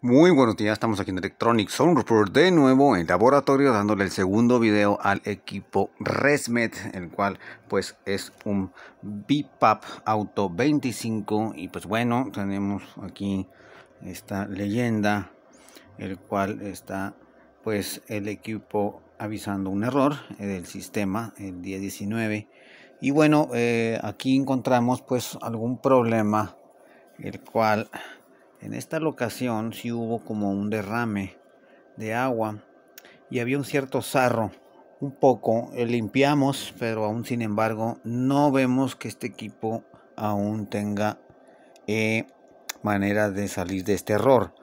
Muy buenos días, estamos aquí en Electronic Sound Report de nuevo en laboratorio dándole el segundo video al equipo ResMed, el cual pues es un BPAP Auto 25 y pues bueno, tenemos aquí esta leyenda, el cual está pues el equipo avisando un error eh, del sistema el día 19 y bueno, eh, aquí encontramos pues algún problema el cual en esta locación sí hubo como un derrame de agua y había un cierto sarro. Un poco eh, limpiamos, pero aún sin embargo no vemos que este equipo aún tenga eh, manera de salir de este error.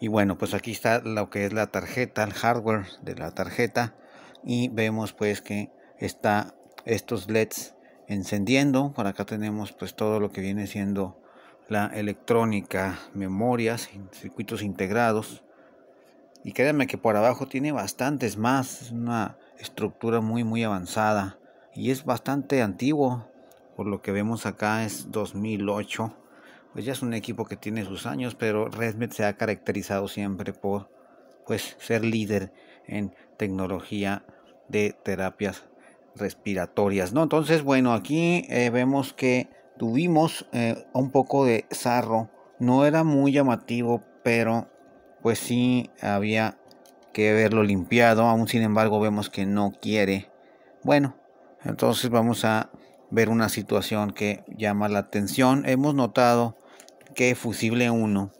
Y bueno, pues aquí está lo que es la tarjeta, el hardware de la tarjeta. Y vemos pues que está estos LEDs encendiendo. Por acá tenemos pues todo lo que viene siendo la electrónica, memorias, circuitos integrados. Y créanme que por abajo tiene bastantes más, es una estructura muy muy avanzada y es bastante antiguo. Por lo que vemos acá es 2008. Pues ya es un equipo que tiene sus años, pero ResMed se ha caracterizado siempre por pues ser líder en tecnología de terapias respiratorias, ¿no? Entonces, bueno, aquí eh, vemos que Tuvimos eh, un poco de sarro, no era muy llamativo, pero pues sí había que verlo limpiado, aún sin embargo vemos que no quiere. Bueno, entonces vamos a ver una situación que llama la atención. Hemos notado que fusible 1,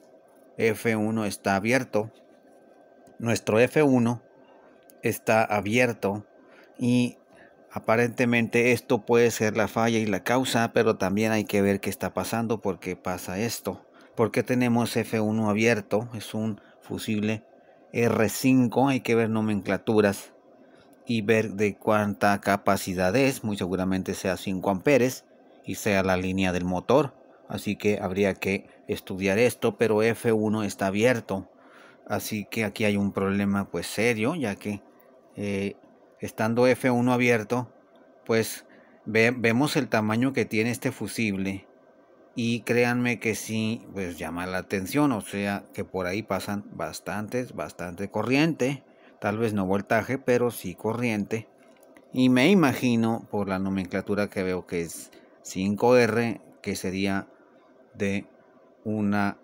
F1 está abierto. Nuestro F1 está abierto y Aparentemente esto puede ser la falla y la causa, pero también hay que ver qué está pasando, por qué pasa esto. ¿Por qué tenemos F1 abierto? Es un fusible R5, hay que ver nomenclaturas y ver de cuánta capacidad es, muy seguramente sea 5 amperes y sea la línea del motor, así que habría que estudiar esto, pero F1 está abierto, así que aquí hay un problema pues serio, ya que... Eh, estando F1 abierto, pues vemos el tamaño que tiene este fusible y créanme que sí, pues llama la atención, o sea que por ahí pasan bastantes, bastante corriente, tal vez no voltaje, pero sí corriente. Y me imagino por la nomenclatura que veo que es 5R, que sería de una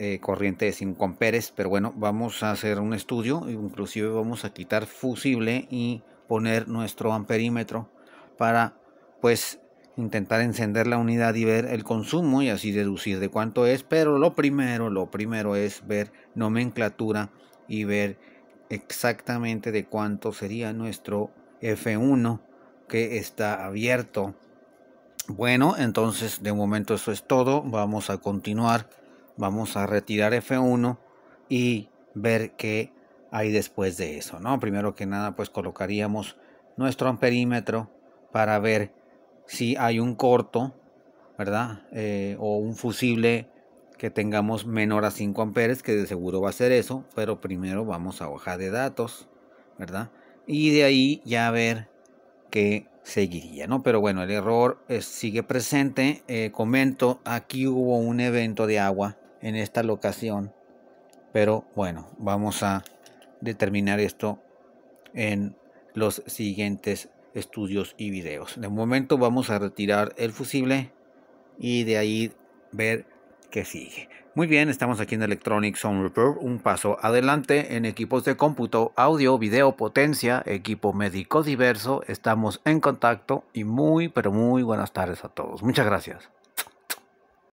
eh, corriente de 5 amperes pero bueno vamos a hacer un estudio inclusive vamos a quitar fusible y poner nuestro amperímetro para pues intentar encender la unidad y ver el consumo y así deducir de cuánto es pero lo primero lo primero es ver nomenclatura y ver exactamente de cuánto sería nuestro F1 que está abierto bueno entonces de momento eso es todo vamos a continuar Vamos a retirar F1 y ver qué hay después de eso, ¿no? Primero que nada, pues colocaríamos nuestro amperímetro para ver si hay un corto, ¿verdad? Eh, o un fusible que tengamos menor a 5 amperes, que de seguro va a ser eso, pero primero vamos a hoja de datos, ¿verdad? Y de ahí ya ver qué seguiría, ¿no? Pero bueno, el error sigue presente. Eh, comento, aquí hubo un evento de agua en esta locación. Pero bueno, vamos a determinar esto en los siguientes estudios y videos. De momento vamos a retirar el fusible y de ahí ver qué sigue. Muy bien, estamos aquí en Electronic on Repair, un paso adelante en equipos de cómputo, audio, video, potencia, equipo médico diverso. Estamos en contacto y muy, pero muy buenas tardes a todos. Muchas gracias.